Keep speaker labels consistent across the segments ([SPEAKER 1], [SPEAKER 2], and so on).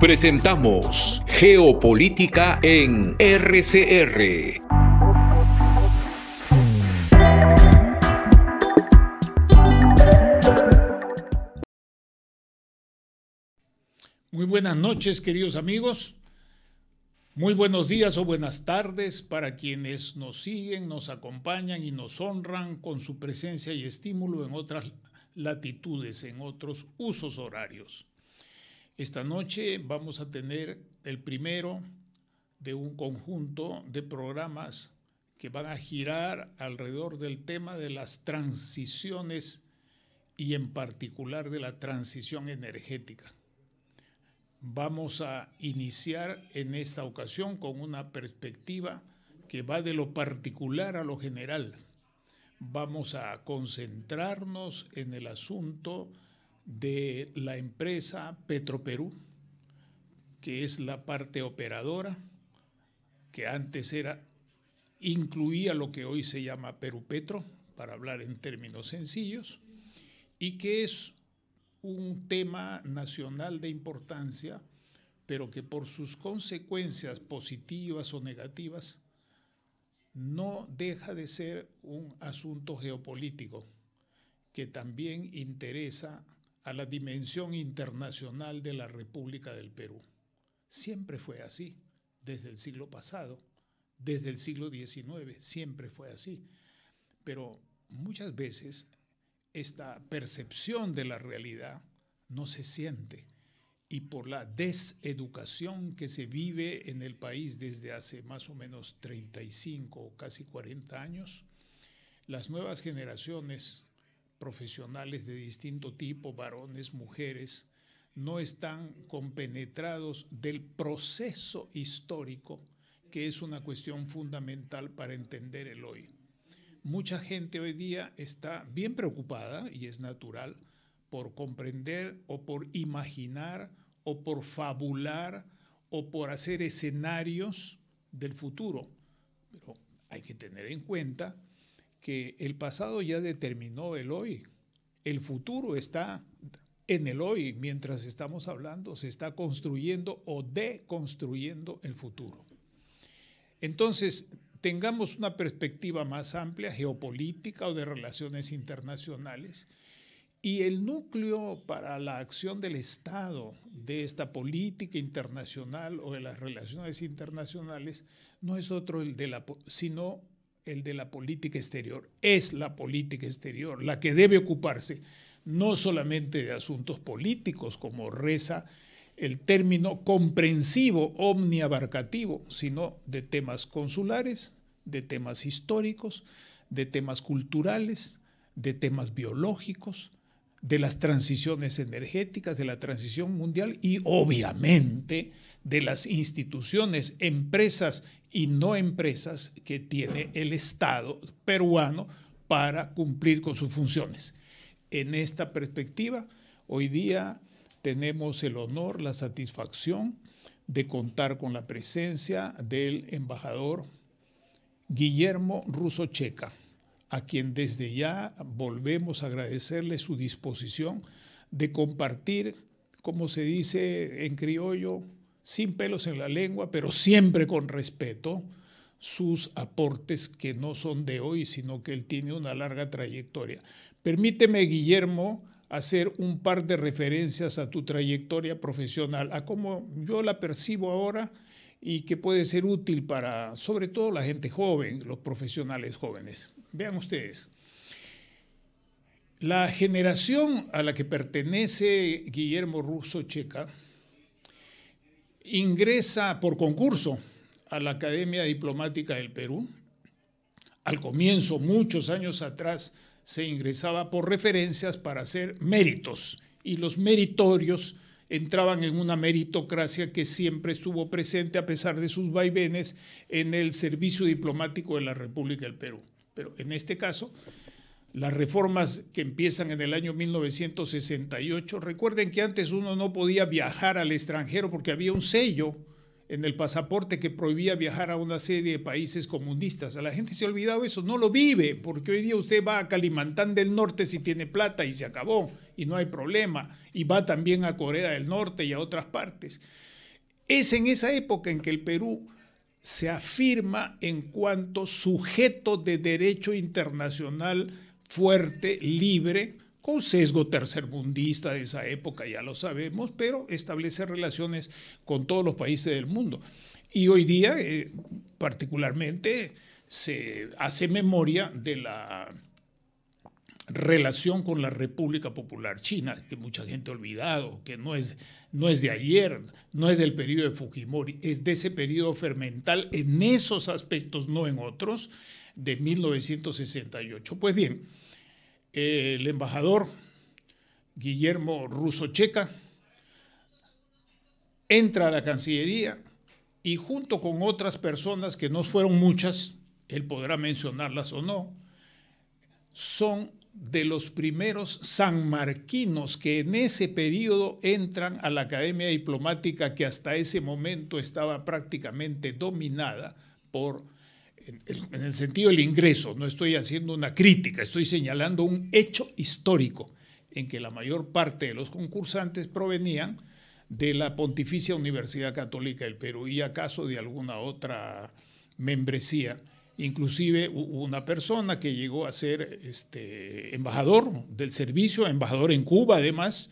[SPEAKER 1] Presentamos Geopolítica en RCR.
[SPEAKER 2] Muy buenas noches, queridos amigos. Muy buenos días o buenas tardes para quienes nos siguen, nos acompañan y nos honran con su presencia y estímulo en otras latitudes, en otros usos horarios. Esta noche vamos a tener el primero de un conjunto de programas que van a girar alrededor del tema de las transiciones y en particular de la transición energética. Vamos a iniciar en esta ocasión con una perspectiva que va de lo particular a lo general. Vamos a concentrarnos en el asunto de la empresa Petroperú, que es la parte operadora, que antes era incluía lo que hoy se llama Perú Petro, para hablar en términos sencillos, y que es un tema nacional de importancia, pero que por sus consecuencias positivas o negativas no deja de ser un asunto geopolítico que también interesa a la dimensión internacional de la República del Perú. Siempre fue así, desde el siglo pasado, desde el siglo XIX, siempre fue así. Pero muchas veces esta percepción de la realidad no se siente y por la deseducación que se vive en el país desde hace más o menos 35 o casi 40 años, las nuevas generaciones profesionales de distinto tipo, varones, mujeres, no están compenetrados del proceso histórico, que es una cuestión fundamental para entender el hoy. Mucha gente hoy día está bien preocupada, y es natural, por comprender o por imaginar o por fabular o por hacer escenarios del futuro. Pero hay que tener en cuenta que el pasado ya determinó el hoy. El futuro está en el hoy, mientras estamos hablando, se está construyendo o deconstruyendo el futuro. Entonces, tengamos una perspectiva más amplia, geopolítica o de relaciones internacionales, y el núcleo para la acción del Estado de esta política internacional o de las relaciones internacionales no es otro el de la, sino el de la política exterior. Es la política exterior la que debe ocuparse no solamente de asuntos políticos, como reza el término comprensivo, omniabarcativo, sino de temas consulares, de temas históricos, de temas culturales, de temas biológicos, de las transiciones energéticas, de la transición mundial y obviamente de las instituciones, empresas y no empresas que tiene el Estado peruano para cumplir con sus funciones. En esta perspectiva, hoy día tenemos el honor, la satisfacción de contar con la presencia del embajador Guillermo Ruso Checa a quien desde ya volvemos a agradecerle su disposición de compartir, como se dice en criollo, sin pelos en la lengua, pero siempre con respeto, sus aportes que no son de hoy, sino que él tiene una larga trayectoria. Permíteme, Guillermo, hacer un par de referencias a tu trayectoria profesional, a cómo yo la percibo ahora y que puede ser útil para sobre todo la gente joven, los profesionales jóvenes. Vean ustedes. La generación a la que pertenece Guillermo Russo Checa ingresa por concurso a la Academia Diplomática del Perú. Al comienzo, muchos años atrás, se ingresaba por referencias para hacer méritos y los meritorios entraban en una meritocracia que siempre estuvo presente a pesar de sus vaivenes en el servicio diplomático de la República del Perú. Pero en este caso, las reformas que empiezan en el año 1968, recuerden que antes uno no podía viajar al extranjero porque había un sello en el pasaporte que prohibía viajar a una serie de países comunistas. A la gente se ha olvidado eso, no lo vive, porque hoy día usted va a Calimantán del Norte si tiene plata y se acabó, y no hay problema, y va también a Corea del Norte y a otras partes. Es en esa época en que el Perú se afirma en cuanto sujeto de derecho internacional fuerte, libre, con sesgo tercermundista de esa época, ya lo sabemos, pero establece relaciones con todos los países del mundo. Y hoy día, eh, particularmente, se hace memoria de la relación con la República Popular China, que mucha gente ha olvidado, que no es, no es de ayer, no es del periodo de Fujimori, es de ese periodo fermental en esos aspectos, no en otros, de 1968. Pues bien, el embajador Guillermo Russo Checa entra a la Cancillería y junto con otras personas que no fueron muchas, él podrá mencionarlas o no, son de los primeros sanmarquinos que en ese periodo entran a la Academia Diplomática que hasta ese momento estaba prácticamente dominada por, en el sentido del ingreso, no estoy haciendo una crítica, estoy señalando un hecho histórico en que la mayor parte de los concursantes provenían de la Pontificia Universidad Católica del Perú y acaso de alguna otra membresía Inclusive una persona que llegó a ser este, embajador del servicio, embajador en Cuba además,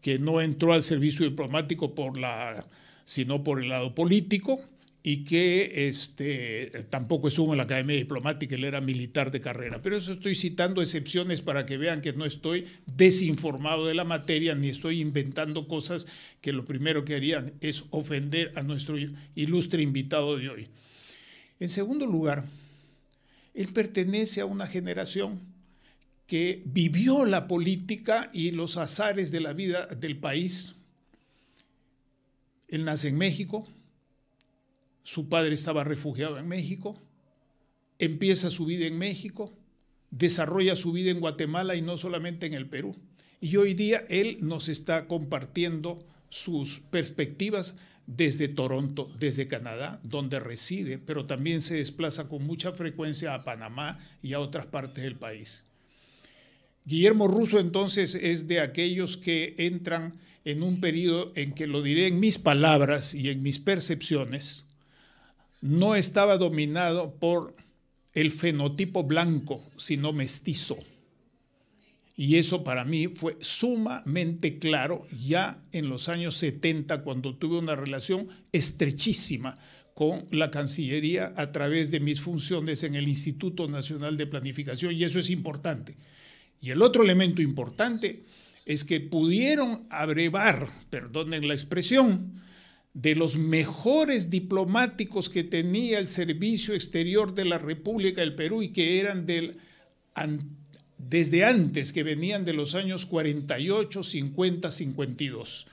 [SPEAKER 2] que no entró al servicio diplomático por la, sino por el lado político y que este, tampoco estuvo en la Academia Diplomática, él era militar de carrera. Pero eso estoy citando excepciones para que vean que no estoy desinformado de la materia, ni estoy inventando cosas que lo primero que harían es ofender a nuestro ilustre invitado de hoy. En segundo lugar, él pertenece a una generación que vivió la política y los azares de la vida del país. Él nace en México, su padre estaba refugiado en México, empieza su vida en México, desarrolla su vida en Guatemala y no solamente en el Perú. Y hoy día él nos está compartiendo sus perspectivas desde Toronto, desde Canadá, donde reside, pero también se desplaza con mucha frecuencia a Panamá y a otras partes del país. Guillermo Russo entonces es de aquellos que entran en un periodo en que, lo diré en mis palabras y en mis percepciones, no estaba dominado por el fenotipo blanco, sino mestizo. Y eso para mí fue sumamente claro ya en los años 70, cuando tuve una relación estrechísima con la Cancillería a través de mis funciones en el Instituto Nacional de Planificación, y eso es importante. Y el otro elemento importante es que pudieron abrevar, perdonen la expresión, de los mejores diplomáticos que tenía el Servicio Exterior de la República del Perú y que eran del desde antes que venían de los años 48, 50, 52.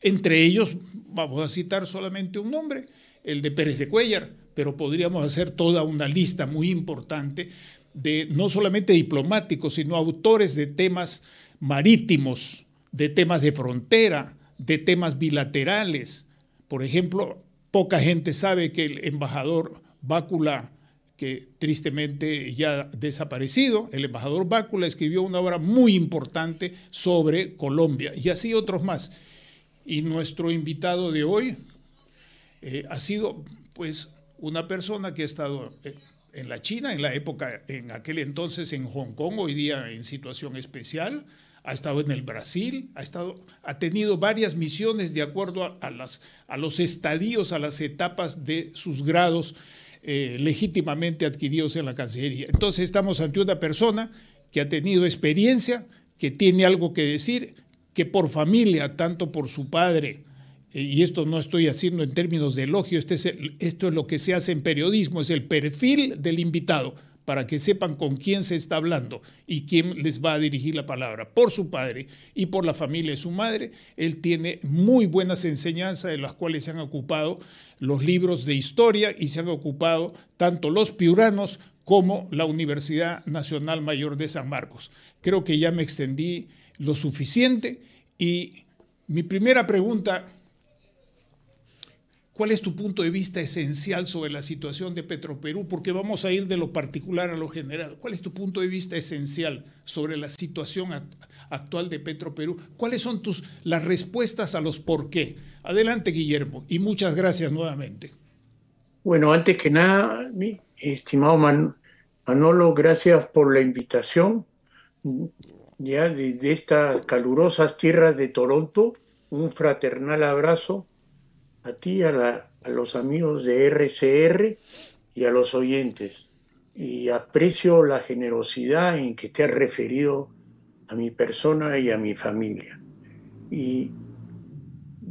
[SPEAKER 2] Entre ellos vamos a citar solamente un nombre, el de Pérez de Cuellar, pero podríamos hacer toda una lista muy importante de no solamente diplomáticos, sino autores de temas marítimos, de temas de frontera, de temas bilaterales. Por ejemplo, poca gente sabe que el embajador Bácula que tristemente ya ha desaparecido, el embajador Bácula escribió una obra muy importante sobre Colombia y así otros más. Y nuestro invitado de hoy eh, ha sido pues una persona que ha estado eh, en la China en la época, en aquel entonces en Hong Kong, hoy día en situación especial, ha estado en el Brasil, ha, estado, ha tenido varias misiones de acuerdo a, las, a los estadios, a las etapas de sus grados eh, legítimamente adquiridos en la Cancillería. Entonces estamos ante una persona que ha tenido experiencia, que tiene algo que decir, que por familia, tanto por su padre, eh, y esto no estoy haciendo en términos de elogio, este es esto es lo que se hace en periodismo, es el perfil del invitado para que sepan con quién se está hablando y quién les va a dirigir la palabra, por su padre y por la familia de su madre. Él tiene muy buenas enseñanzas de las cuales se han ocupado los libros de historia y se han ocupado tanto los piuranos como la Universidad Nacional Mayor de San Marcos. Creo que ya me extendí lo suficiente y mi primera pregunta ¿Cuál es tu punto de vista esencial sobre la situación de Petroperú? Porque vamos a ir de lo particular a lo general. ¿Cuál es tu punto de vista esencial sobre la situación actual de Petroperú? ¿Cuáles son tus, las respuestas a los por qué? Adelante, Guillermo, y muchas gracias nuevamente. Bueno, antes que nada, mi estimado Manolo, gracias
[SPEAKER 1] por la invitación ya de, de estas calurosas tierras de Toronto. Un fraternal abrazo a ti, a, los amigos de RCR y a los oyentes. Y aprecio la generosidad en que te has referido a mi persona y a mi familia. Y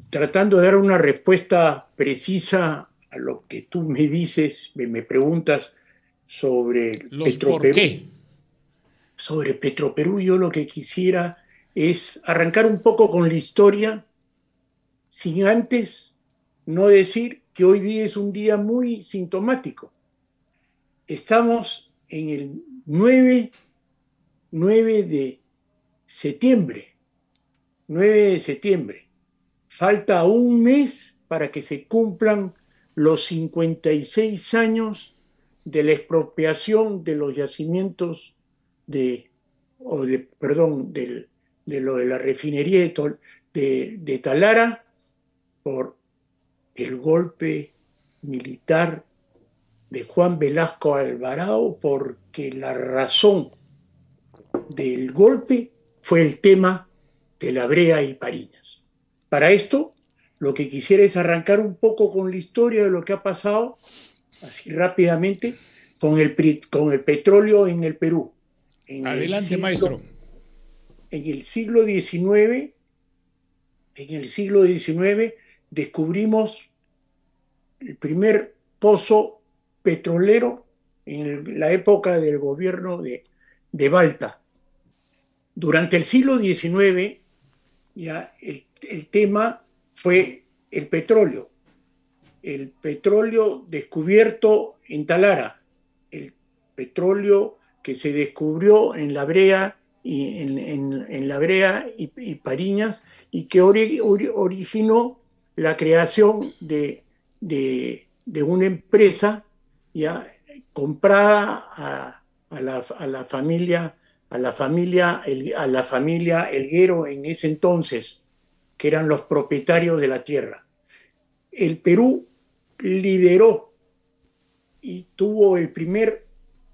[SPEAKER 1] tratando de dar una respuesta precisa a lo que tú me dices, me, preguntas sobre Los Petroperú. Sobre Petroperú, yo lo que quisiera es arrancar un poco con la historia, sin antes no decir que hoy día es un día muy sintomático. Estamos en el 9, de septiembre. 9 de septiembre. Falta un mes para que se cumplan los 56 años de la expropiación de los yacimientos de, o de perdón, de lo de la refinería de, de, de Talara por el golpe militar de Juan Velasco Alvarado porque la razón del golpe fue el tema de la brea y parinas. Para esto, lo que quisiera es arrancar un poco con la historia de lo que ha pasado, así rápidamente, con el, con el petróleo en el Perú. Adelante, maestro. En el siglo XIX, en el siglo XIX, descubrimos el primer pozo petrolero en la época del gobierno de, Balta. Durante el siglo XIX, ya el, tema fue el petróleo, el petróleo descubierto en Talara, el petróleo que se descubrió en la brea y en, en, la brea y, Pariñas y que originó la creación de, una empresa ya comprada a, la, a, la, familia a la familia el, a Elguero en ese entonces que eran los propietarios de la tierra el Perú lideró y tuvo el primer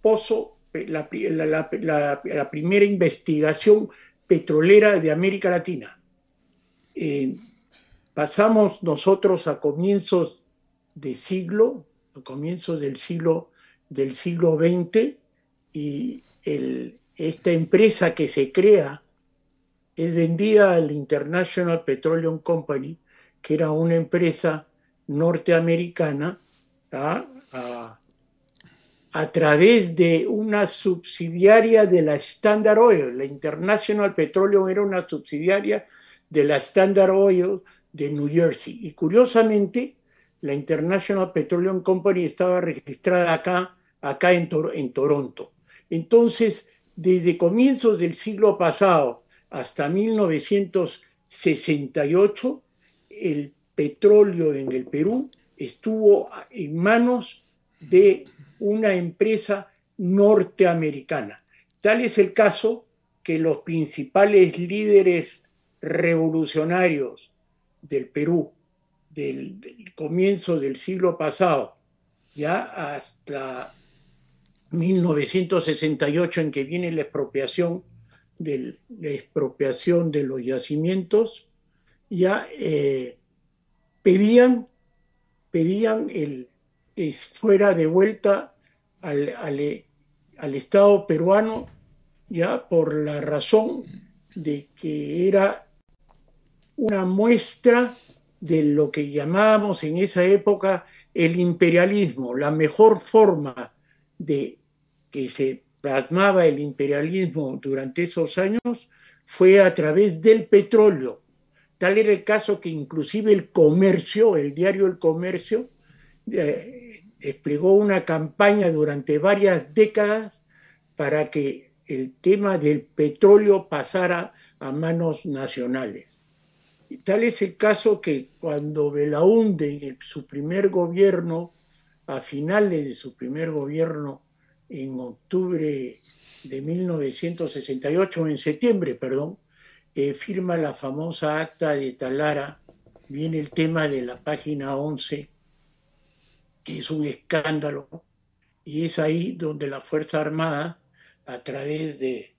[SPEAKER 1] pozo la, primera investigación petrolera de América Latina eh, pasamos nosotros a comienzos de siglo, a comienzos del siglo, del siglo XX, y esta empresa que se crea es vendida al International Petroleum Company, que era una empresa norteamericana, a través de una subsidiaria de la Standard Oil. La International Petroleum era una subsidiaria de la Standard Oil, de New Jersey. Y curiosamente, la International Petroleum Company estaba registrada acá, acá en, en Toronto. Entonces, desde comienzos del siglo pasado hasta 1968, el petróleo en el Perú estuvo en manos de una empresa norteamericana. Tal es el caso que los principales líderes revolucionarios del Perú, del, comienzo del siglo pasado, ya hasta 1968 en que viene la expropiación, expropiación de los yacimientos, ya eh, pedían, pedían el, fuera de vuelta al, al, Estado peruano, ya por la razón de que era una muestra de lo que llamábamos en esa época el imperialismo, la mejor forma de que se plasmaba el imperialismo durante esos años fue a través del petróleo. Tal era el caso que inclusive el comercio, el diario El Comercio, eh, desplegó una campaña durante varias décadas para que el tema del petróleo pasara a manos nacionales tal es el caso que cuando Belaunde en su primer gobierno, a finales de su primer gobierno, en octubre de 1968, en septiembre, perdón, eh, firma la famosa acta de Talara, viene el tema de la página 11, que es un escándalo, y es ahí donde la Fuerza Armada, a través de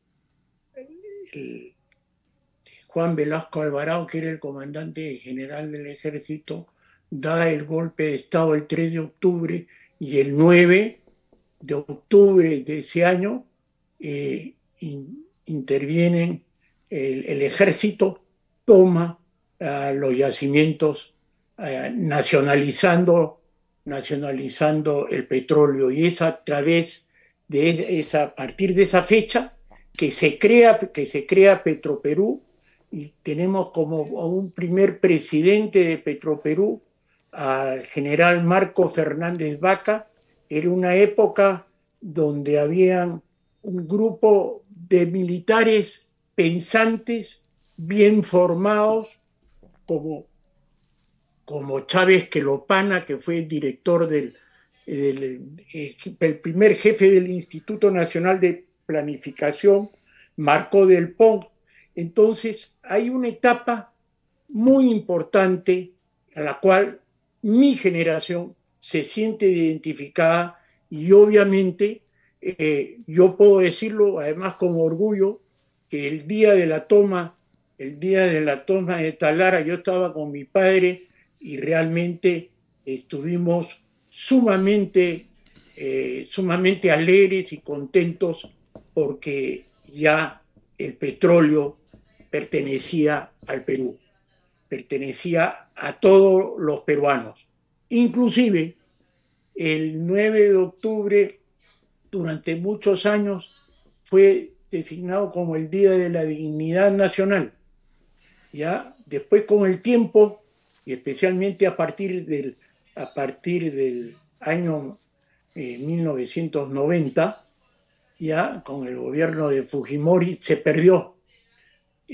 [SPEAKER 1] Juan Velasco Alvarado, que era el comandante general del ejército, da el golpe de Estado el 3 de octubre y el 9 de octubre de ese año eh, intervienen, el, ejército toma los yacimientos eh, nacionalizando, nacionalizando el petróleo y es a través de esa, a partir de esa fecha que se crea, que se crea Petroperú y tenemos como un primer presidente de Petroperú al general Marco Fernández Vaca. Era una época donde había un grupo de militares pensantes, bien formados, como, como Chávez Quelopana, que fue el director del, eh, el primer jefe del Instituto Nacional de Planificación, Marco del Pont, entonces, hay una etapa muy importante a la cual mi generación se siente identificada y obviamente eh, yo puedo decirlo además con orgullo que el día de la toma, el día de la toma de Talara, yo estaba con mi padre y realmente estuvimos sumamente, eh, sumamente alegres y contentos porque ya el petróleo pertenecía al Perú, pertenecía a todos los peruanos. Inclusive el 9 de octubre, durante muchos años, fue designado como el Día de la Dignidad Nacional. Ya después con el tiempo, y especialmente a partir del, a partir del año 1990, eh, ya con el gobierno de Fujimori se perdió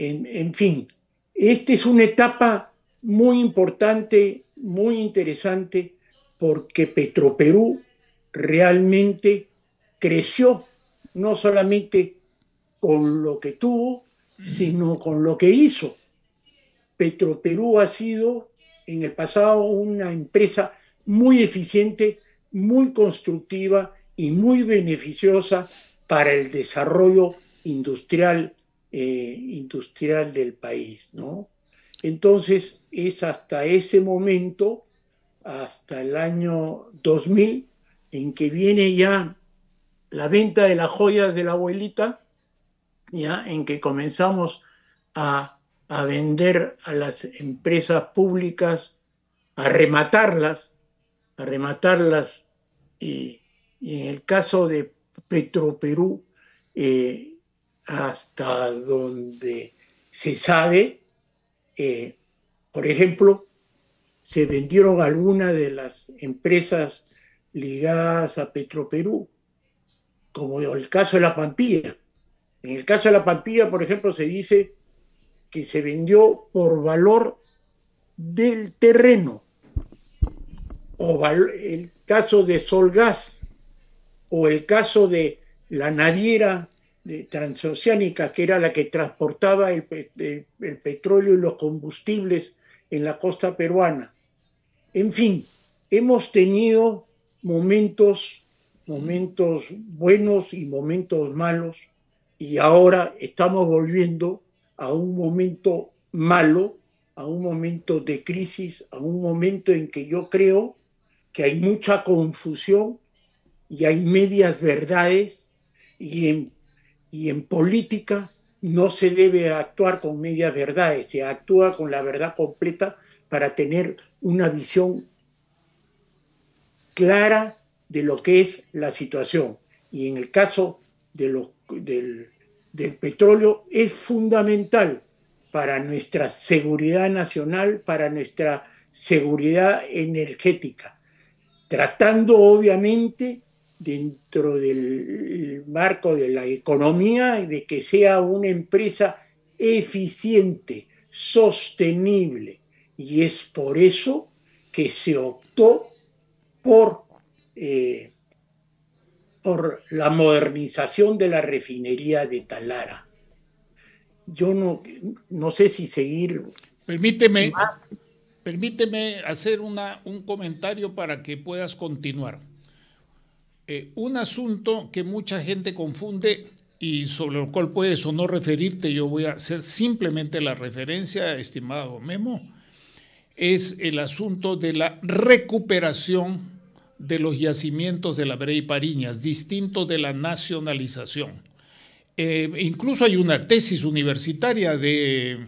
[SPEAKER 1] en, fin, esta es una etapa muy importante, muy interesante, porque Petroperú realmente creció, no solamente con lo que tuvo, sino con lo que hizo. Petroperú ha sido en el pasado una empresa muy eficiente, muy constructiva y muy beneficiosa para el desarrollo industrial eh, industrial del país, ¿no? Entonces es hasta ese momento, hasta el año 2000, en que viene ya la venta de las joyas de la abuelita, ya en que comenzamos a, a vender a las empresas públicas, a rematarlas, a rematarlas. Y, en el caso de Petroperú, eh, hasta donde se sabe, eh, por ejemplo, se vendieron algunas de las empresas ligadas a Petroperú, como el caso de la Pampilla. En el caso de la Pampilla, por ejemplo, se dice que se vendió por valor del terreno, o el caso de Solgas, o el caso de la Nadiera transoceánica, que era la que transportaba el, petróleo y los combustibles en la costa peruana. En fin, hemos tenido momentos, momentos buenos y momentos malos, y ahora estamos volviendo a un momento malo, a un momento de crisis, a un momento en que yo creo que hay mucha confusión y hay medias verdades y en y en política no se debe actuar con medias verdades, se actúa con la verdad completa para tener una visión clara de lo que es la situación. Y en el caso de del petróleo es fundamental para nuestra seguridad nacional, para nuestra seguridad energética, tratando obviamente dentro del marco de la economía y de que sea una empresa eficiente, sostenible. Y es por eso que se optó por, eh, por la modernización de la refinería
[SPEAKER 2] de Talara.
[SPEAKER 1] Yo no, no sé si seguir.
[SPEAKER 2] Permíteme, permíteme hacer un comentario para que puedas continuar. Eh, un asunto que mucha gente confunde y sobre el cual puedes o no referirte, yo voy a hacer simplemente la referencia, estimado Memo, es el asunto de la recuperación de los yacimientos de la y Pariñas, distinto de la nacionalización. Eh, incluso hay una tesis universitaria de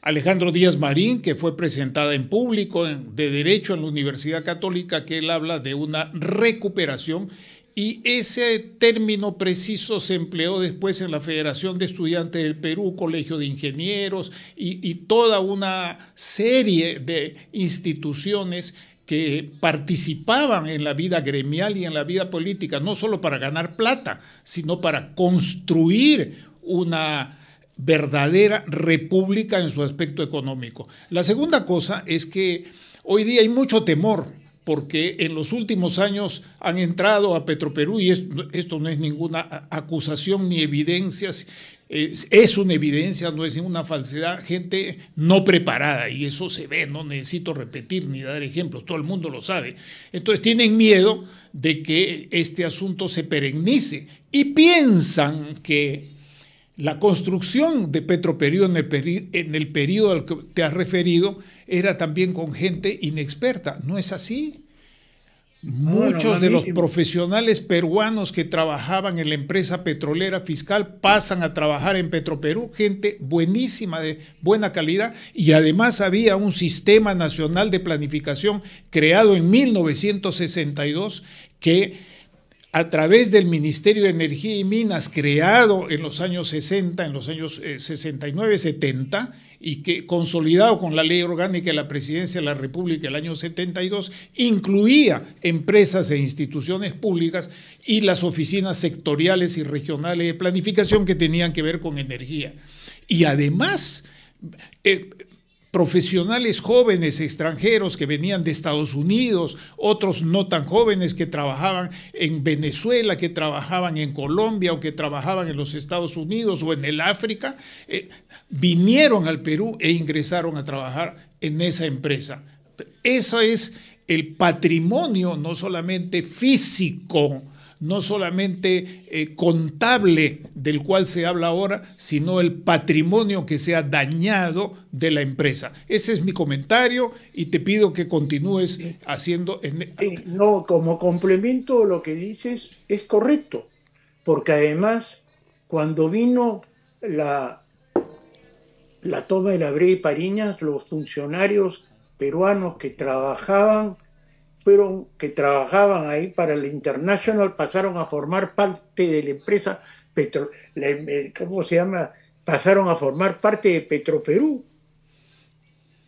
[SPEAKER 2] Alejandro Díaz Marín, que fue presentada en público de Derecho en la Universidad Católica, que él habla de una recuperación y ese término preciso se empleó después en la Federación de Estudiantes del Perú, Colegio de Ingenieros y, y toda una serie de instituciones que participaban en la vida gremial y en la vida política, no solo para ganar plata, sino para construir una verdadera república en su aspecto económico. La segunda cosa es que hoy día hay mucho temor porque en los últimos años han entrado a Petroperú, y esto, no es ninguna acusación ni evidencia, es, una evidencia, no es ninguna falsedad, gente no preparada, y eso se ve, no necesito repetir ni dar ejemplos, todo el mundo lo sabe. Entonces tienen miedo de que este asunto se perennice y piensan que la construcción de PetroPerú en el, en el periodo al que te has referido era también con gente inexperta. ¿No es así?
[SPEAKER 1] Muchos de los
[SPEAKER 2] profesionales peruanos que trabajaban en la empresa petrolera fiscal pasan a trabajar en Petroperú, gente buenísima, de buena calidad, y además había un sistema nacional de planificación creado en 1962 que a través del Ministerio de Energía y Minas creado en los años 60, en los años 69-70 eh, y que consolidado con la ley orgánica de la Presidencia de la República el año 72, incluía empresas e instituciones públicas y las oficinas sectoriales y regionales de planificación que tenían que ver con energía. Y además eh, profesionales jóvenes extranjeros que venían de Estados Unidos, otros no tan jóvenes que trabajaban en Venezuela, que trabajaban en Colombia o que trabajaban en los Estados Unidos o en el África, eh, vinieron al Perú e ingresaron a trabajar en esa empresa. Eso es el patrimonio no solamente físico, no solamente eh, contable del cual se habla ahora, sino el patrimonio que se ha dañado de la empresa. Ese es mi comentario y te pido que continúes haciendo... no, como complemento lo que dices es correcto, porque además
[SPEAKER 1] cuando vino la, la toma de la y Pariñas, los funcionarios peruanos que trabajaban fueron que trabajaban ahí para el International pasaron a formar parte de la empresa Petro, eh, ¿cómo se llama? Pasaron a formar parte de Petroperú.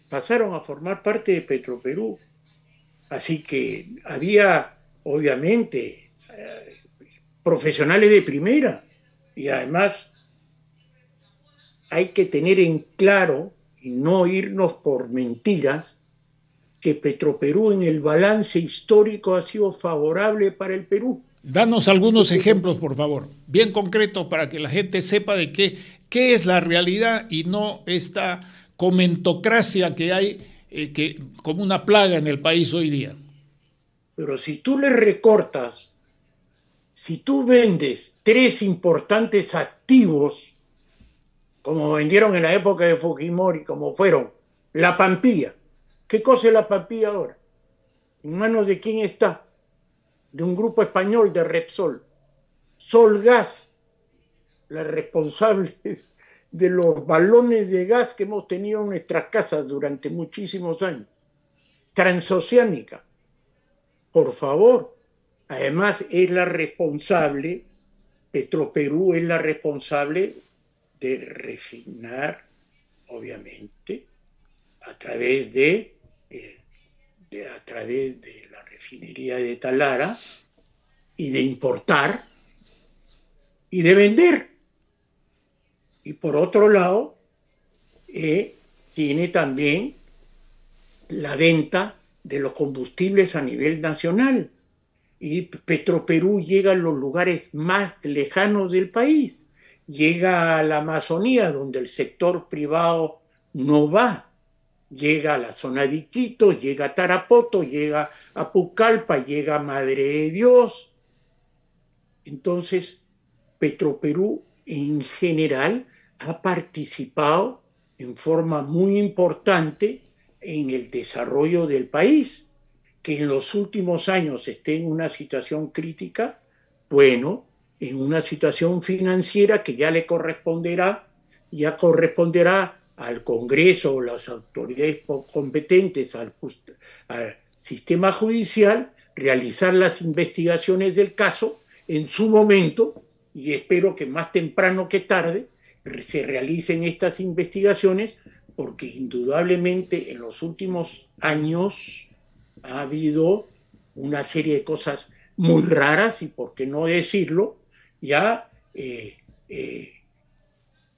[SPEAKER 1] Pasaron a formar parte de Petroperú. Así que había, obviamente, eh, profesionales de primera. Y además, hay que tener en claro y no irnos por mentiras que Petroperú en el balance histórico ha sido
[SPEAKER 2] favorable para el Perú. Danos algunos ejemplos, por favor, bien concretos para que la gente sepa de qué, qué es la realidad y no esta comentocracia que hay eh, que, como una plaga en el país hoy día. Pero si tú le recortas, si tú vendes tres importantes
[SPEAKER 1] activos, como vendieron en la época de Fujimori, como fueron la Pampilla, ¿Qué cose la papilla ahora? ¿En manos de quién está? De un grupo español de Repsol. Gas, la responsable de los balones de gas que hemos tenido en nuestras casas durante muchísimos años. Transoceánica. Por favor. Además es la responsable, Petroperú es la responsable de refinar, obviamente, a través de a través de la refinería de Talara y de importar y de vender. Y por otro lado, eh, tiene también la venta de los combustibles a nivel nacional. Y Petroperú llega a los lugares más lejanos del país, llega a la Amazonía, donde el sector privado no va llega a la zona de Iquitos, llega a Tarapoto, llega a Pucallpa, llega a Madre de Dios. Entonces, Petroperú en general ha participado en forma muy importante en el desarrollo del país. Que en los últimos años esté en una situación crítica, bueno, en una situación financiera que ya le corresponderá, ya corresponderá al Congreso o las autoridades competentes al, sistema judicial realizar las investigaciones del caso en su momento y espero que más temprano que tarde se realicen estas investigaciones porque indudablemente en los últimos años ha habido una serie de cosas muy raras y por qué no decirlo, ya eh, eh,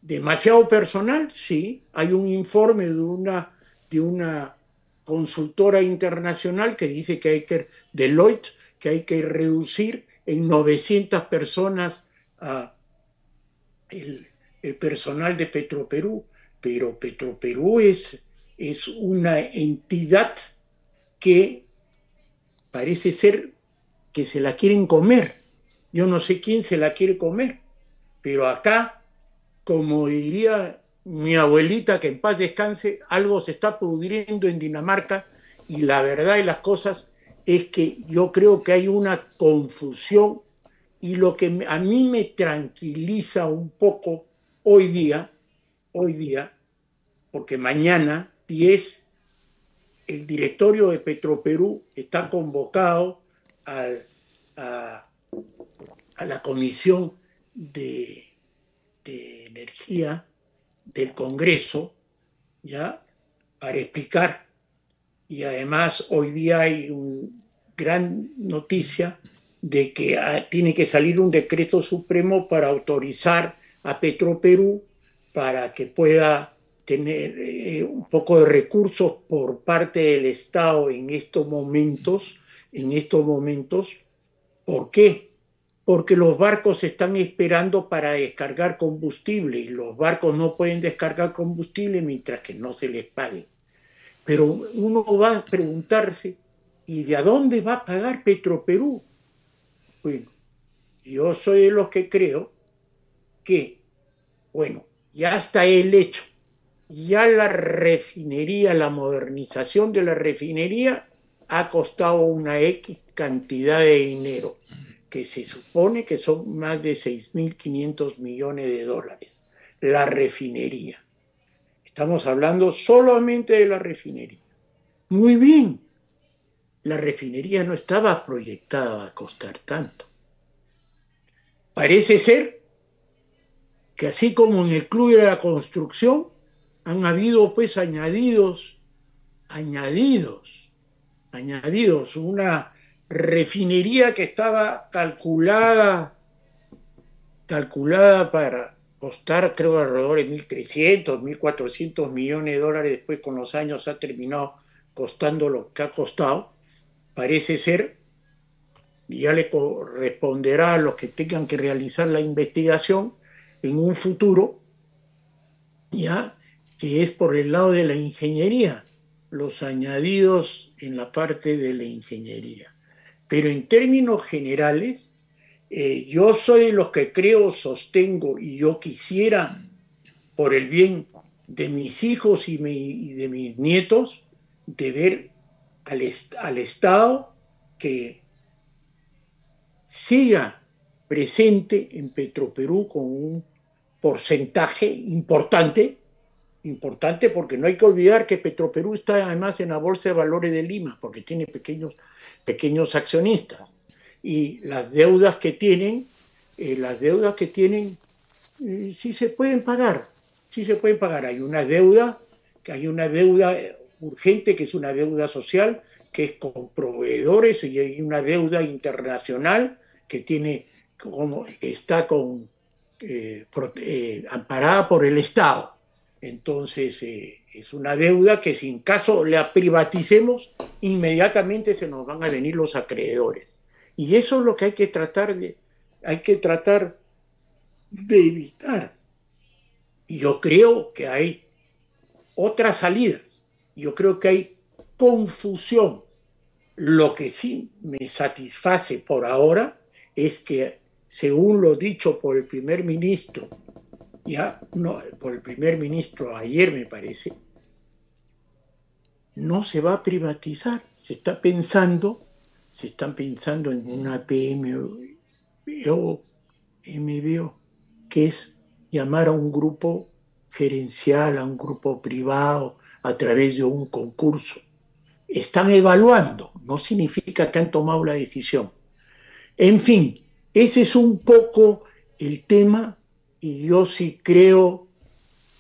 [SPEAKER 1] ¿Demasiado personal? Sí. Hay un informe de una, de una consultora internacional que dice que hay que, Deloitte, que hay que reducir en 900 personas el, personal de Petroperú, pero Petroperú es, es una entidad que parece ser que se la quieren comer. Yo no sé quién se la quiere comer, pero acá como diría mi abuelita, que en paz descanse, algo se está pudriendo en Dinamarca y la verdad de las cosas es que yo creo que hay una confusión y lo que a mí me tranquiliza un poco hoy día, hoy día, porque mañana 10, el directorio de Petroperú está convocado a, la comisión de energía del Congreso, ¿ya? Para explicar. Y además hoy día hay una gran noticia de que ah, tiene que salir un decreto supremo para autorizar a Petroperú para que pueda tener eh, un poco de recursos por parte del Estado en estos momentos, en estos momentos. ¿Por qué? porque los barcos están esperando para descargar combustible y los barcos no pueden descargar combustible mientras que no se les pague. Pero uno va a preguntarse, ¿y de dónde va a pagar Petroperú? Bueno, yo soy de los que creo que, bueno, ya está el hecho, ya la refinería, la modernización de la refinería ha costado una X cantidad de dinero que se supone que son más de 6.500 millones de dólares, la refinería. Estamos hablando solamente de la refinería. Muy bien, la refinería no estaba proyectada a costar tanto. Parece ser que así como en el Club de la Construcción, han habido pues añadidos, añadidos, añadidos, una refinería que estaba calculada, calculada para costar creo alrededor de 1.300, 1.400 millones de dólares, después con los años ha terminado costando lo que ha costado, parece ser, y ya le corresponderá a los que tengan que realizar la investigación en un futuro, ya que es por el lado de la ingeniería, los añadidos en la parte de la ingeniería. Pero en términos generales, eh, yo soy los que creo, sostengo y yo quisiera, por el bien de mis hijos y, de mis nietos, de ver al, al Estado que siga presente en Petroperú con un porcentaje importante, importante porque no hay que olvidar que Petroperú está además en la Bolsa de Valores de Lima, porque tiene pequeños pequeños accionistas. Y las deudas que tienen, eh, las deudas que tienen, eh, sí se pueden pagar, sí se pueden pagar. Hay una deuda, que hay una deuda eh, urgente, que es una deuda social, que es con proveedores, y hay una deuda internacional que tiene como está con amparada por el Estado. Entonces, es una deuda que sin caso la privaticemos, inmediatamente se nos van a venir los acreedores. Y eso es lo que hay que tratar de, hay que tratar de evitar. Yo creo que hay otras salidas. Yo creo que hay confusión. Lo que sí me satisface por ahora es que, según lo dicho por el primer ministro ya no, por el primer ministro ayer me parece, no se va a privatizar. Se está pensando, se están pensando en una PMO, que es llamar a un grupo gerencial, a un grupo privado, a través de un concurso. Están evaluando, no significa que han tomado la decisión. En fin, ese es un poco el tema y
[SPEAKER 2] yo sí creo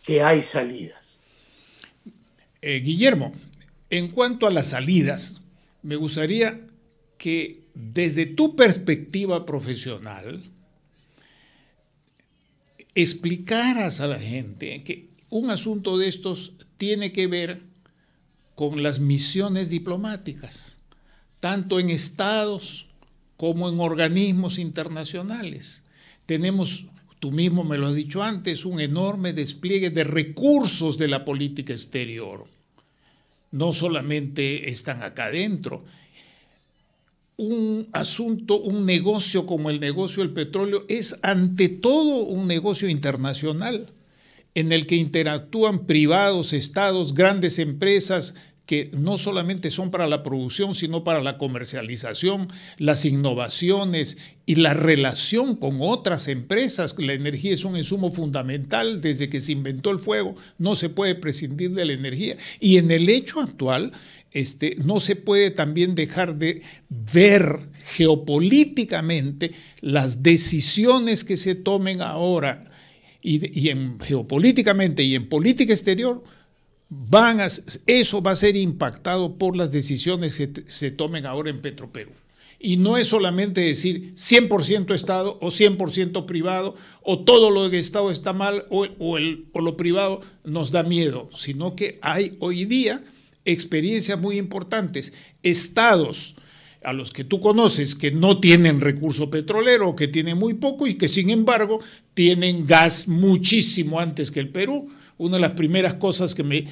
[SPEAKER 2] que hay salidas. Eh, Guillermo, en cuanto a las salidas, me gustaría que desde tu perspectiva profesional explicaras a la gente que un asunto de estos tiene que ver con las misiones diplomáticas, tanto en estados como en organismos internacionales. Tenemos tú mismo me lo has dicho antes, un enorme despliegue de recursos de la política exterior. No solamente están acá adentro. Un asunto, un negocio como el negocio del petróleo es ante todo un negocio internacional en el que interactúan privados, estados, grandes empresas, que no solamente son para la producción, sino para la comercialización, las innovaciones y la relación con otras empresas. La energía es un insumo fundamental. Desde que se inventó el fuego, no se puede prescindir de la energía. Y en el hecho actual, este, no se puede también dejar de ver geopolíticamente las decisiones que se tomen ahora y, y en, geopolíticamente y en política exterior van eso va a ser impactado por las decisiones que se tomen ahora en Petroperú. Y no es solamente decir 100% Estado o 100% privado o todo lo que Estado está mal o, o lo privado nos da miedo, sino que hay hoy día experiencias muy importantes, estados a los que tú conoces que no tienen recurso petrolero, que tienen muy poco y que sin embargo tienen gas muchísimo antes que el Perú una de las primeras cosas que me, eh,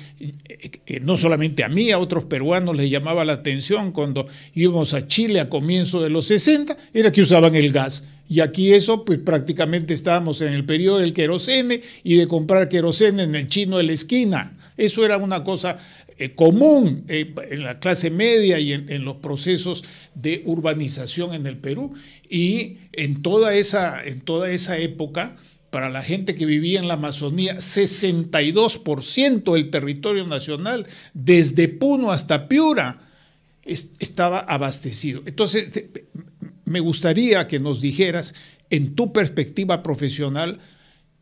[SPEAKER 2] eh, no solamente a mí, a otros peruanos les llamaba la atención cuando íbamos a Chile a comienzos de los 60, era que usaban el gas. Y aquí eso, pues prácticamente estábamos en el periodo del querosene y de comprar querosene en el chino de la esquina. Eso era una cosa eh, común en la clase media y en, en, los procesos de urbanización en el Perú. Y en toda esa, en toda esa época, para la gente que vivía en la Amazonía, 62% del territorio nacional, desde Puno hasta Piura, estaba abastecido. Entonces, me gustaría que nos dijeras, en tu perspectiva profesional,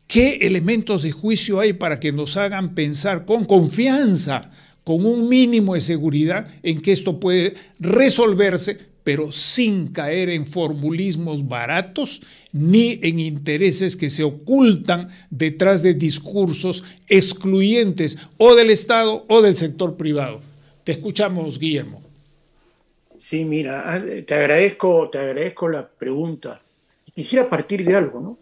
[SPEAKER 2] qué elementos de juicio hay para que nos hagan pensar con confianza, con un mínimo de seguridad, en que esto puede resolverse pero sin caer en formulismos baratos ni en intereses que se ocultan detrás de discursos excluyentes o del Estado o del sector privado. Te escuchamos, Guillermo. Sí, mira, ah, te agradezco,
[SPEAKER 1] te agradezco la pregunta. Quisiera partir de algo, ¿no?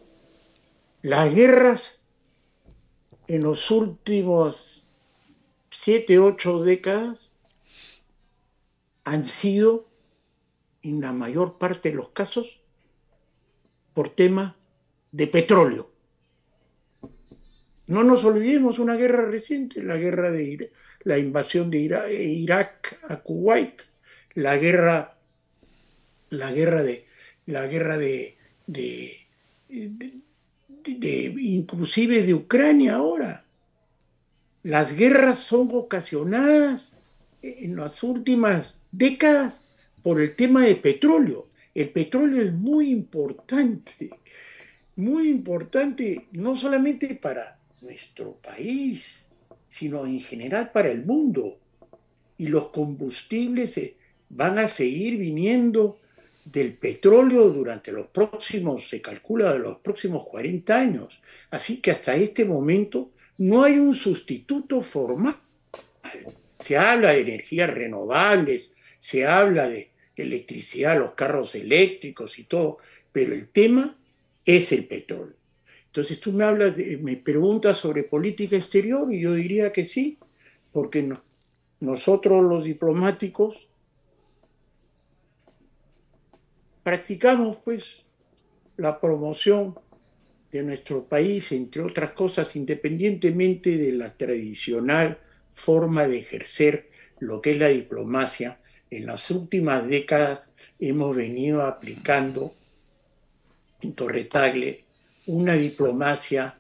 [SPEAKER 1] Las guerras en los últimos siete, ocho décadas han sido en la mayor parte de los casos por temas de petróleo. No nos olvidemos una guerra reciente, la guerra de la invasión de eh, Irak a Kuwait, la guerra, la guerra de la guerra de inclusive de Ucrania ahora. Las guerras son ocasionadas en las últimas décadas por el tema de petróleo. El petróleo es muy importante, muy importante no solamente para nuestro país, sino en general para el mundo. Y los combustibles eh, van a seguir viniendo del petróleo durante los próximos, se calcula, de los próximos 40 años. Así que hasta este momento no hay un sustituto formal. Se habla de energías renovables, se habla de electricidad, los carros eléctricos y todo, pero el tema es el petróleo. Entonces tú me hablas, me preguntas sobre política exterior y yo diría que sí, porque no, nosotros los diplomáticos practicamos pues la promoción de nuestro país, entre otras cosas, independientemente de la tradicional forma de ejercer lo que es la diplomacia en las últimas décadas hemos venido aplicando en Torretagle una diplomacia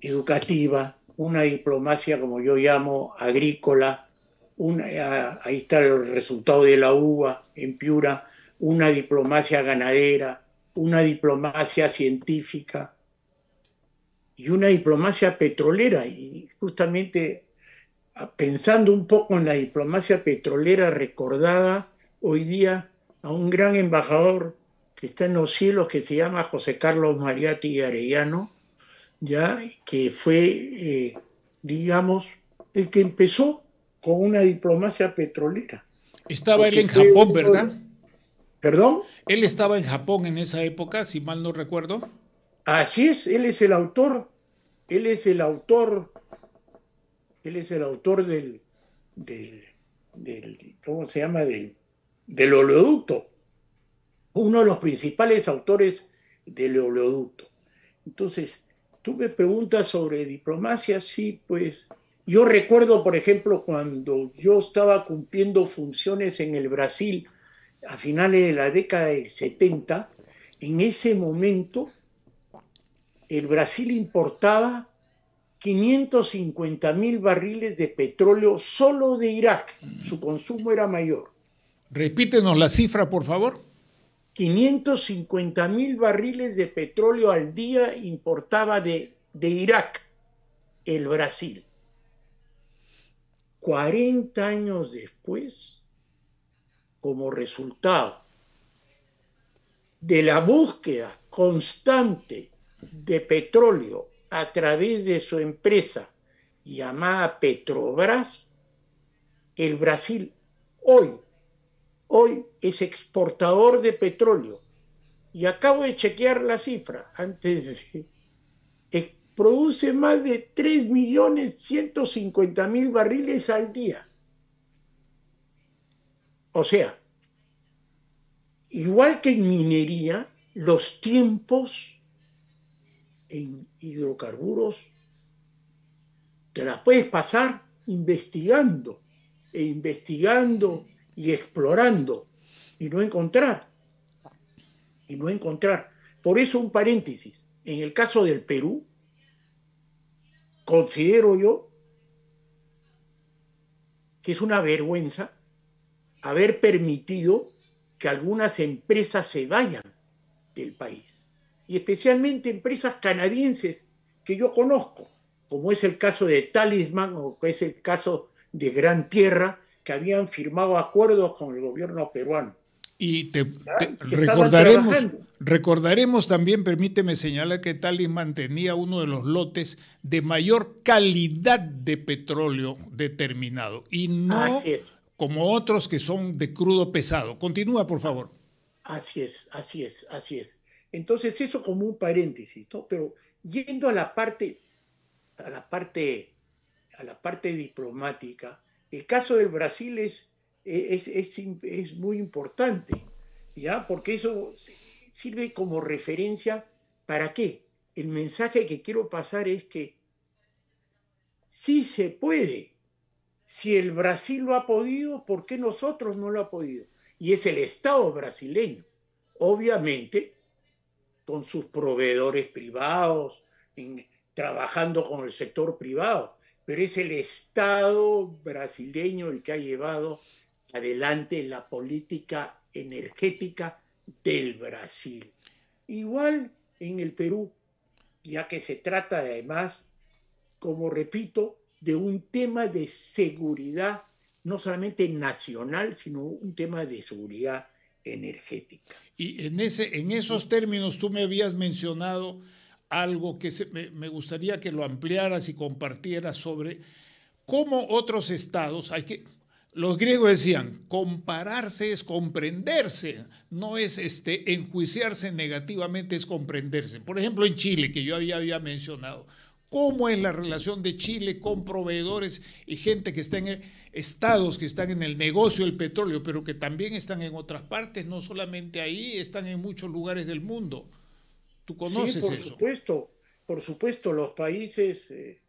[SPEAKER 1] educativa, una diplomacia como yo llamo agrícola, ahí está el resultado de la uva en Piura, una diplomacia ganadera, una diplomacia científica y una diplomacia petrolera. Y justamente pensando un poco en la diplomacia petrolera recordada hoy día a un gran embajador que está en los cielos que se llama José Carlos Mariati Arellano, ya que fue, eh, digamos, el que empezó con una diplomacia petrolera.
[SPEAKER 2] Estaba él en Japón, ¿verdad? ¿Perdón? Él estaba en Japón en esa época, si mal no recuerdo. Así es, él es el autor, él es el autor él es el autor del,
[SPEAKER 1] del, ¿cómo se llama? Del, del oleoducto. Uno de los principales autores del oleoducto. Entonces, tú me preguntas sobre diplomacia, sí, pues yo recuerdo, por ejemplo, cuando yo estaba cumpliendo funciones en el Brasil a finales de la década de 70, en ese momento el Brasil importaba 550 mil barriles de petróleo solo de Irak. Mm. Su consumo era mayor. Repítenos la cifra, por favor. 550 mil barriles de petróleo al día importaba de, de Irak el Brasil. 40 años después, como resultado de la búsqueda constante de petróleo a través de su empresa llamada Petrobras, el Brasil hoy, hoy es exportador de petróleo. Y acabo de chequear la cifra antes de, produce más de 3.150.000 barriles al día. O sea, igual que en minería, los tiempos en hidrocarburos, te las puedes pasar investigando e investigando y explorando y no encontrar. Y no encontrar. Por eso un paréntesis. En el caso del Perú, considero yo que es una vergüenza haber permitido que algunas empresas se vayan del país y especialmente empresas canadienses que yo conozco, como es el caso de Talisman o es el caso de Gran Tierra, que habían firmado acuerdos con el gobierno peruano. Y te, recordaremos,
[SPEAKER 2] recordaremos también, permíteme señalar que Talisman tenía uno de los lotes de mayor calidad de petróleo determinado y no como otros que son de crudo pesado. Continúa, por favor. Así
[SPEAKER 1] es, así es, así es. Entonces, eso como un paréntesis, Pero yendo a la parte, a la parte, a la parte diplomática, el caso del Brasil es, eh, es, es, muy importante, ¿ya? Porque eso sirve como referencia para qué. El mensaje que quiero pasar es que si se puede. Si el Brasil lo ha podido, ¿por qué nosotros no lo ha podido? Y es el Estado brasileño, obviamente, con sus proveedores privados, trabajando con el sector privado, pero es el Estado brasileño el que ha llevado adelante la política energética del Brasil. Igual en el Perú, ya que se trata además, como repito, de un tema de seguridad,
[SPEAKER 2] no solamente nacional, sino un tema de seguridad energética. Y en, ese, en esos términos tú me habías mencionado algo que me, gustaría que lo ampliaras y compartieras sobre cómo otros estados, hay que, los griegos decían, compararse es comprenderse, no es este, enjuiciarse negativamente, es comprenderse. Por ejemplo, en Chile, que yo había mencionado, cómo es la relación de Chile con proveedores y gente que está en estados que están en el negocio del petróleo, pero que también están en otras partes, no solamente ahí, están en muchos lugares del mundo. ¿Tú conoces por eso?
[SPEAKER 1] supuesto, por supuesto, los países, eh,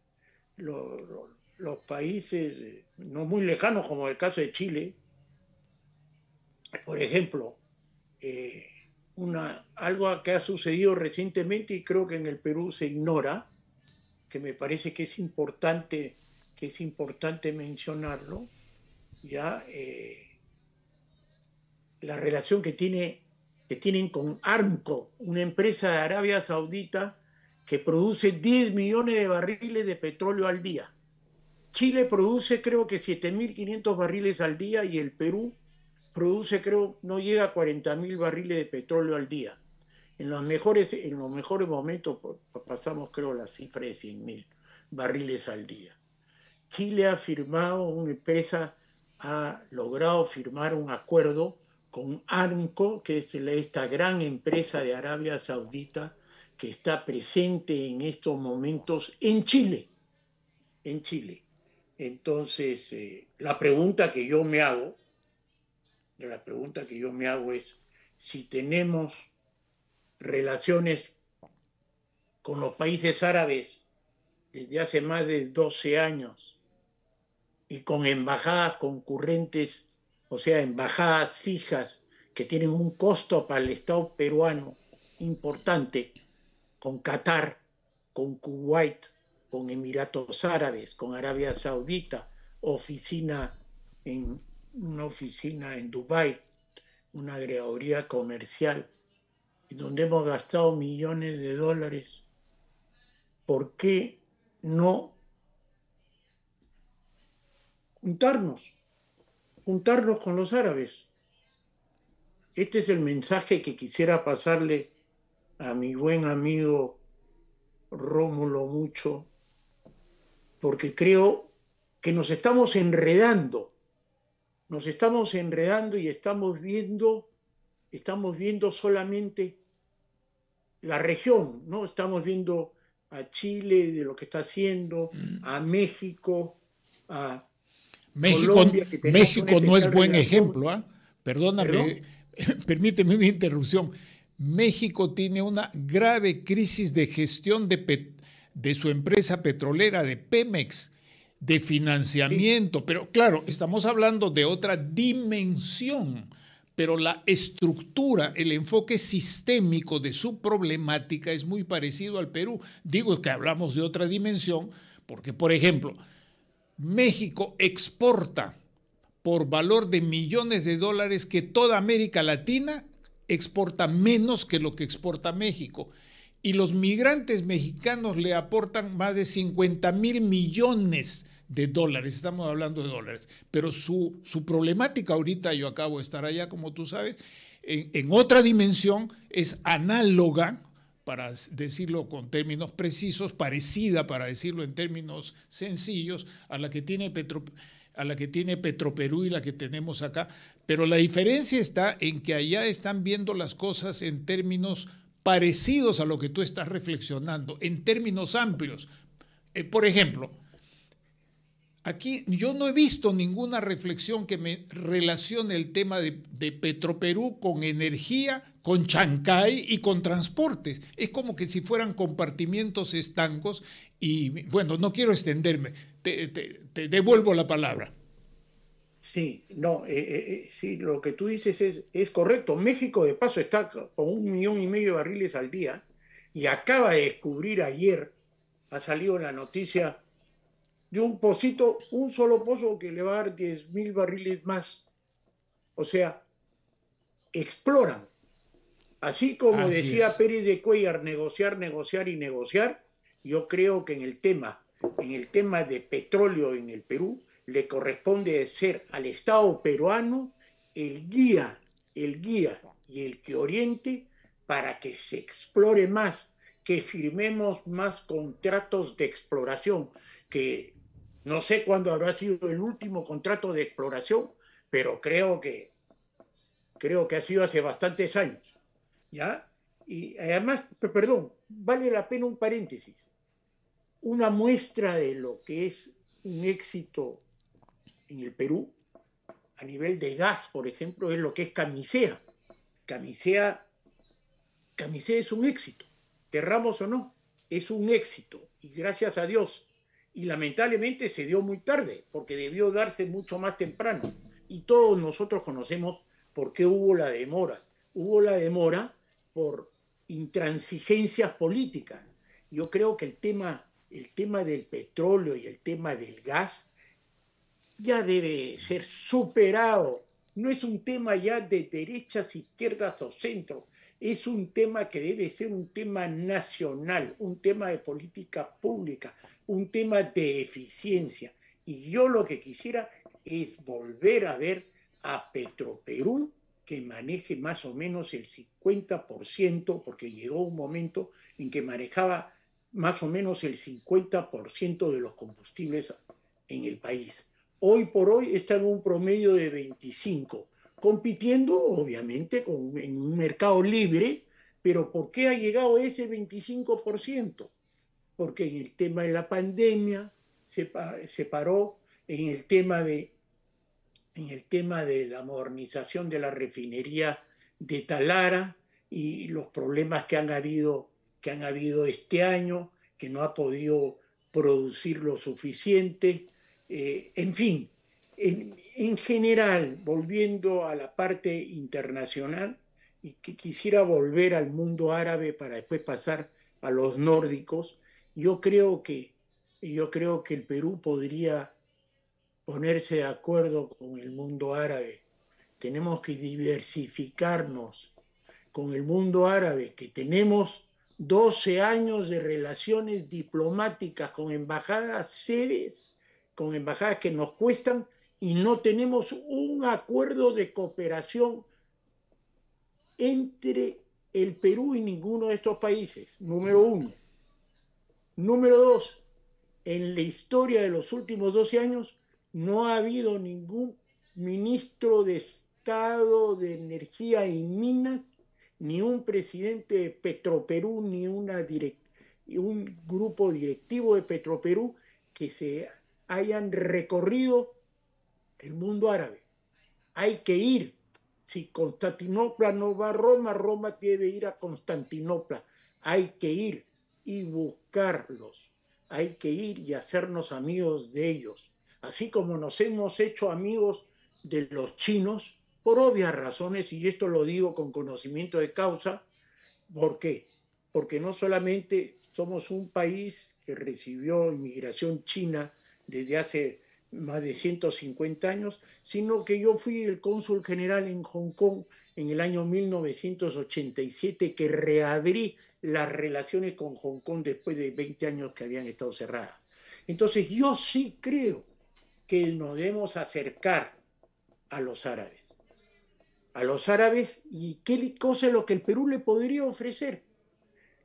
[SPEAKER 1] los países eh, no muy lejanos, como el caso de Chile, por ejemplo, eh, una, algo que ha sucedido recientemente y creo que en el Perú se ignora, que me parece que es importante, que es importante mencionarlo, ya eh, la relación que, tiene, que tienen con Armco, una empresa de Arabia Saudita que produce 10 millones de barriles de petróleo al día. Chile produce creo que 7.500 barriles al día y el Perú produce creo no llega a 40.000 barriles de petróleo al día. En los mejores, en los mejores momentos pasamos, creo, la cifra de mil barriles al día. Chile ha firmado, una empresa ha logrado firmar un acuerdo con ARMCO, que es esta gran empresa de Arabia Saudita que está presente en estos momentos en Chile. En Chile. Entonces, eh, la pregunta que yo me hago, la pregunta que yo me hago es si tenemos relaciones con los países árabes desde hace más de 12 años y con embajadas concurrentes, o sea, embajadas fijas que tienen un costo para el Estado peruano importante, con Qatar, con Kuwait, con Emiratos Árabes, con Arabia Saudita, oficina en una oficina en Dubái, una agregadoría comercial donde hemos gastado millones de dólares, ¿por qué no juntarnos? Juntarnos con los árabes. Este es el mensaje que quisiera pasarle a mi buen amigo Rómulo Mucho, porque creo que nos estamos enredando, nos estamos enredando y estamos viendo, estamos viendo solamente la región, ¿no? Estamos viendo a Chile, de lo que está haciendo, mm. a México, a México, Colombia, México no es buen ejemplo, ¿ah?
[SPEAKER 2] perdóname, permíteme una interrupción. México tiene una grave crisis de gestión de, de su empresa petrolera, de Pemex, de financiamiento, pero claro, estamos hablando de otra dimensión pero la estructura, el enfoque sistémico de su problemática es muy parecido al Perú. Digo que hablamos de otra dimensión, porque, por ejemplo, México exporta por valor de millones de dólares que toda América Latina exporta menos que lo que exporta México. Y los migrantes mexicanos le aportan más de 50 mil millones de dólares, estamos hablando de dólares, pero su, su problemática ahorita, yo acabo de estar allá, como tú sabes, en, en otra dimensión es análoga, para decirlo con términos precisos, parecida, para decirlo en términos sencillos, a la que tiene Petro a la que tiene Petroperú y la que tenemos acá, pero la diferencia está en que allá están viendo las cosas en términos parecidos a lo que tú estás reflexionando, en términos amplios. Eh, por ejemplo, Aquí yo no he visto ninguna reflexión que me relacione el tema de, Petroperú con energía, con Chancay y con transportes. Es como que si fueran compartimientos estancos y bueno, no quiero extenderme, te, devuelvo la palabra. Sí, no, eh, eh, eh, sí, lo que tú dices es, es correcto. México de paso está
[SPEAKER 1] con un millón y medio de barriles al día y acaba de descubrir ayer, ha salido la noticia de un pocito, un solo pozo que le va a dar 10.000 barriles más. O sea, exploran. Así como decía Pérez de Cuellar, negociar, negociar y negociar, yo creo que en el tema, en el tema de petróleo en el Perú, le corresponde ser al Estado peruano el guía, el guía y el que oriente para que se explore más, que firmemos más contratos de exploración, que no sé cuándo habrá sido el último contrato de exploración, pero creo que, creo que ha sido hace bastantes años. ¿Ya? Y además, perdón, vale la pena un paréntesis. Una muestra de lo que es un éxito en el Perú, a nivel de gas, por ejemplo, es lo que es camisea. Camisea, camisea es un éxito, Terramos o no, es un éxito. Y gracias a Dios, y lamentablemente se dio muy tarde, porque debió darse mucho más temprano. Y todos nosotros conocemos por qué hubo la demora. Hubo la demora por intransigencias políticas. Yo creo que el tema, el tema del petróleo y el tema del gas ya debe ser superado. No es un tema ya de derechas, izquierdas o centro. Es un tema que debe ser un tema nacional, un tema de política pública, un tema de eficiencia. Y yo lo que quisiera es volver a ver a Petroperú que maneje más o menos el 50%, porque llegó un momento en que manejaba más o menos el 50% de los combustibles en el país. Hoy por hoy está en un promedio de 25, compitiendo obviamente con, en un mercado libre, pero ¿por qué ha llegado ese 25%? porque en el tema de la pandemia se, paró, en el tema de en el tema de la modernización de la refinería de Talara y los problemas que han habido, que han habido este año, que no ha podido producir lo suficiente, eh, en fin, en, en, general, volviendo a la parte internacional, y que quisiera volver al mundo árabe para después pasar a los nórdicos, yo creo que, yo creo que el Perú podría ponerse de acuerdo con el mundo árabe. Tenemos que diversificarnos con el mundo árabe, que tenemos 12 años de relaciones diplomáticas con embajadas sedes, con embajadas que nos cuestan y no tenemos un acuerdo de cooperación entre el Perú y ninguno de estos países, número uno. Número dos, en la historia de los últimos 12 años no ha habido ningún ministro de Estado de Energía y Minas, ni un presidente de Petroperú, ni un grupo directivo de Petroperú que se hayan recorrido el mundo árabe. Hay que ir. Si Constantinopla no va a Roma, Roma debe ir a Constantinopla. Hay que ir y buscarlos. Hay que ir y hacernos amigos de ellos, así como nos hemos hecho amigos de los chinos, por obvias razones, y esto lo digo con conocimiento de causa, ¿por qué? Porque no solamente somos un país que recibió inmigración china desde hace más de 150 años, sino que yo fui el cónsul general en Hong Kong en el año 1987 que reabrí las relaciones con Hong Kong después de 20 años que habían estado cerradas. Entonces yo sí creo que nos debemos acercar a los árabes. A los árabes y qué cosa es lo que el Perú le podría ofrecer.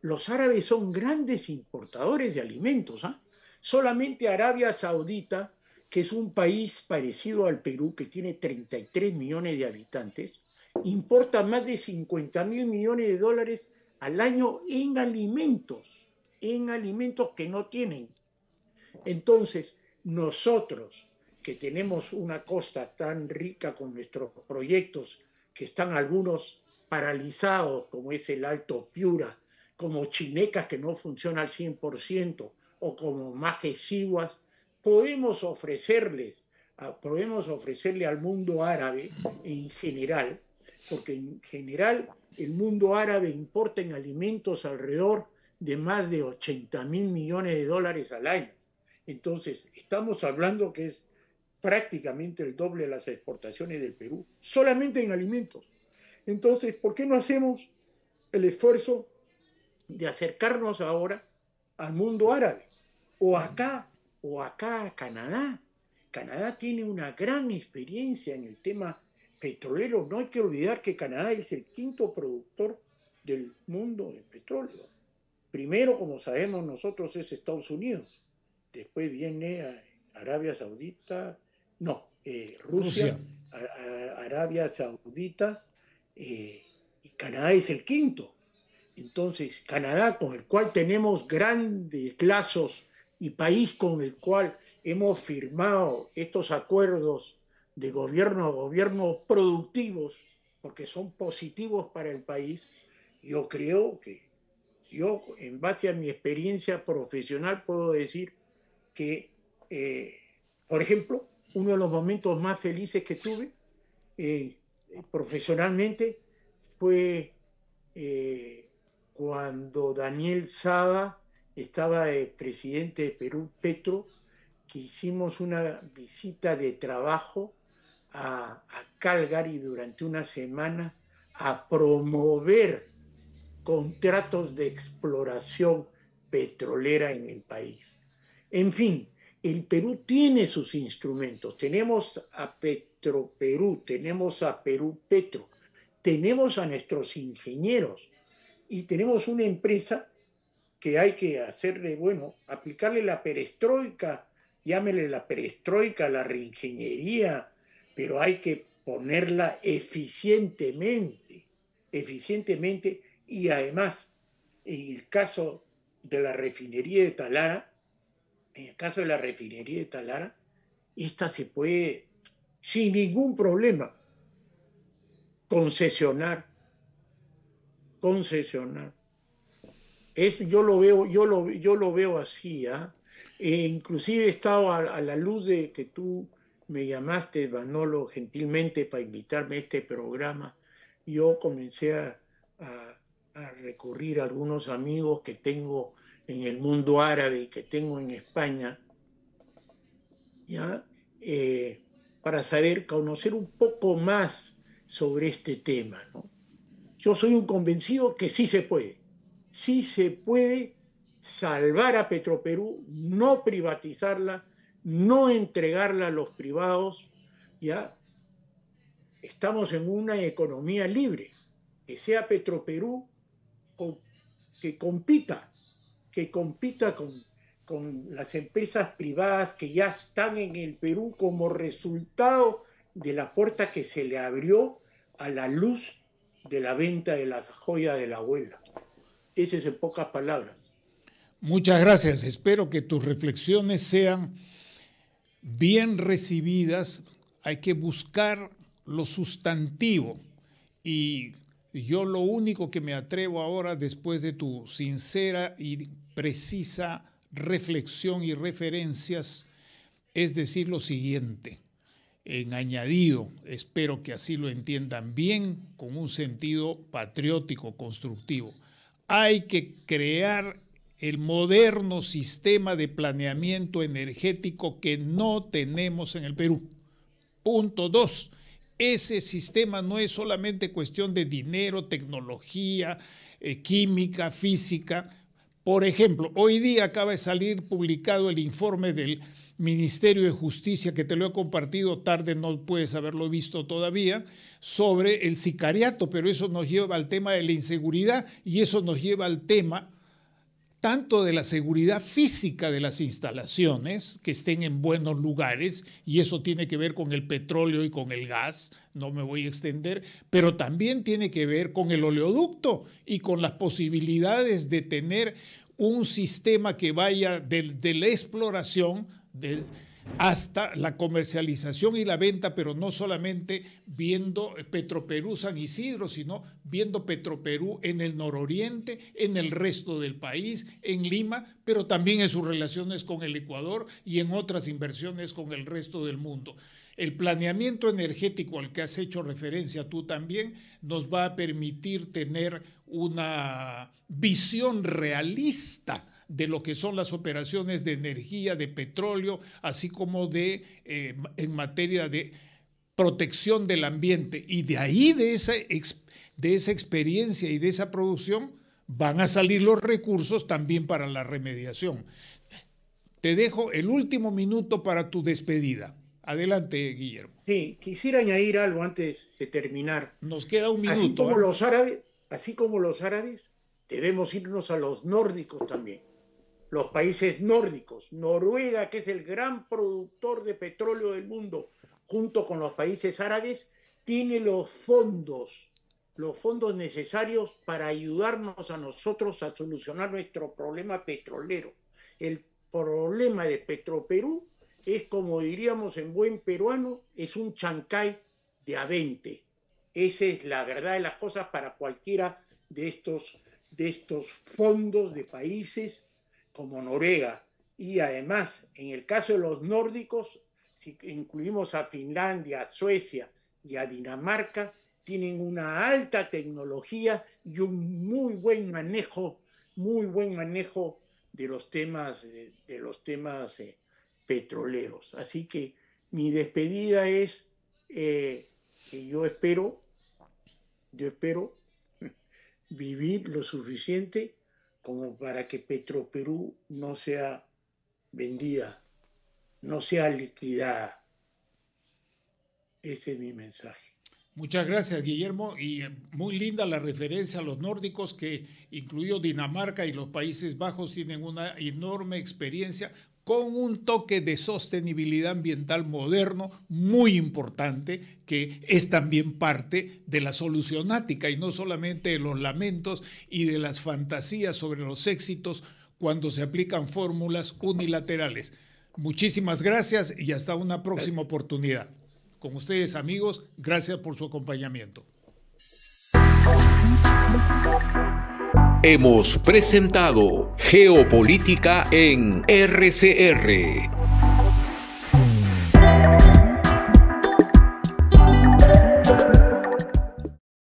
[SPEAKER 1] Los árabes son grandes importadores de alimentos. ¿ah? Solamente Arabia Saudita, que es un país parecido al Perú, que tiene 33 millones de habitantes, importa más de 50 mil millones de dólares al año en alimentos, en alimentos que no tienen. Entonces, nosotros que tenemos una costa tan rica con nuestros proyectos, que están algunos paralizados, como es el Alto Piura, como Chinecas que no funciona al 100%, o como Majesiguas, podemos ofrecerles, ah, podemos ofrecerle al mundo árabe en general, porque en general el mundo árabe importa en alimentos alrededor de más de 80 mil millones de dólares al año. Entonces, estamos hablando que es prácticamente el doble de las exportaciones del Perú, solamente en alimentos. Entonces, ¿por qué no hacemos el esfuerzo de acercarnos ahora al mundo árabe? O acá, o acá a Canadá. Canadá tiene una gran experiencia en el tema petrolero No hay que olvidar que Canadá es el quinto productor del mundo de petróleo. Primero, como sabemos nosotros, es Estados Unidos. Después viene eh, Arabia Saudita, no, eh, Rusia, Arabia Saudita, eh, y Canadá es el quinto. Entonces, Canadá, con el cual tenemos grandes lazos y país con el cual hemos firmado estos acuerdos de gobierno a gobierno productivos, porque son positivos para el país, yo creo que yo, en base a mi experiencia profesional, puedo decir que, eh, por ejemplo, uno de los momentos más felices que tuve eh, profesionalmente fue eh, cuando Daniel Saba estaba el presidente de Perú, Petro, que hicimos una visita de trabajo a, Calgary durante una semana a promover contratos de exploración petrolera en el país. En fin, el Perú tiene sus instrumentos. Tenemos a Petroperú, tenemos a Perú Petro, tenemos a nuestros ingenieros y tenemos una empresa que hay que hacerle, bueno, aplicarle la perestroika, llámele la perestroika, la reingeniería, pero hay que ponerla eficientemente, eficientemente y además, en el caso de la refinería de Talara, en el caso de la refinería de Talara, esta se puede sin ningún problema concesionar, concesionar. Es, yo lo veo, yo lo, yo lo veo así, ¿ah? e inclusive he estado a la luz de que tú me llamaste, Manolo, gentilmente para invitarme a este programa, yo comencé a, recurrir a algunos amigos que tengo en el mundo árabe que tengo en España, ¿ya? Eh, para saber, conocer un poco más sobre este tema. Yo soy un convencido que sí se puede, sí se puede salvar a Petroperú, no privatizarla, no entregarla a los privados, ya estamos en una economía libre, que sea Petroperú que compita, que compita con, con las empresas privadas que ya están en el Perú como resultado de la puerta que se le abrió a la luz de la venta de las joyas de la abuela. Ese es en pocas palabras.
[SPEAKER 2] Muchas gracias. Espero que tus reflexiones sean bien recibidas, hay que buscar lo sustantivo. Y yo lo único que me atrevo ahora, después de tu sincera y precisa reflexión y referencias, es decir lo siguiente, en añadido, espero que así lo entiendan bien, con un sentido patriótico, constructivo. Hay que crear el moderno sistema de planeamiento energético que no tenemos en el Perú. Punto dos, ese sistema no es solamente cuestión de dinero, tecnología, eh, química, física. Por ejemplo, hoy día acaba de salir publicado el informe del Ministerio de Justicia, que te lo he compartido tarde, no puedes haberlo visto todavía, sobre el sicariato, pero eso nos lleva al tema de la inseguridad y eso nos lleva al tema tanto de la seguridad física de las instalaciones, que estén en buenos lugares, y eso tiene que ver con el petróleo y con el gas, no me voy a extender, pero también tiene que ver con el oleoducto y con las posibilidades de tener un sistema que vaya de, la exploración, hasta la comercialización y la venta, pero no solamente viendo Petroperú San Isidro, sino viendo Petroperú en el nororiente, en el resto del país, en Lima, pero también en sus relaciones con el Ecuador y en otras inversiones con el resto del mundo. El planeamiento energético al que has hecho referencia tú también nos va a permitir tener una visión realista de lo que son las operaciones de energía, de petróleo, así como de eh, en materia de protección del ambiente. Y de ahí, de esa, de esa experiencia y de esa producción, van a salir los recursos también para la remediación. Te dejo el último minuto para tu despedida. Adelante, Guillermo. Sí, quisiera añadir algo antes de terminar. Nos queda un minuto. Así como ¿ah? los árabes, así como
[SPEAKER 1] los árabes, debemos irnos a los nórdicos también los países nórdicos, Noruega, que es el gran productor de petróleo del mundo, junto con los países árabes, tiene los fondos, los fondos necesarios para ayudarnos a nosotros a solucionar nuestro problema petrolero. El problema de Petroperú es, como diríamos en buen peruano, es un chancay de a 20. Esa es la verdad de las cosas para cualquiera de estos, de estos fondos de países como Noruega y además en el caso de los nórdicos, si incluimos a Finlandia, a Suecia y a Dinamarca, tienen una alta tecnología y un muy buen manejo, muy buen manejo de los temas, eh, de los temas eh, petroleros. Así que mi despedida es eh, que yo espero, yo espero vivir lo suficiente como para que Petro Perú no sea vendida, no sea liquidada. Ese es mi mensaje.
[SPEAKER 2] Muchas gracias, Guillermo. Y eh, muy linda la referencia a los nórdicos, que incluyó Dinamarca y los Países Bajos, tienen una enorme experiencia, con un toque de sostenibilidad ambiental moderno muy importante que es también parte de la solucionática y no solamente de los lamentos y de las fantasías sobre los éxitos cuando se aplican fórmulas unilaterales. Muchísimas gracias y hasta una próxima oportunidad. Con ustedes amigos, gracias por su acompañamiento
[SPEAKER 1] hemos presentado Geopolítica en
[SPEAKER 2] RCR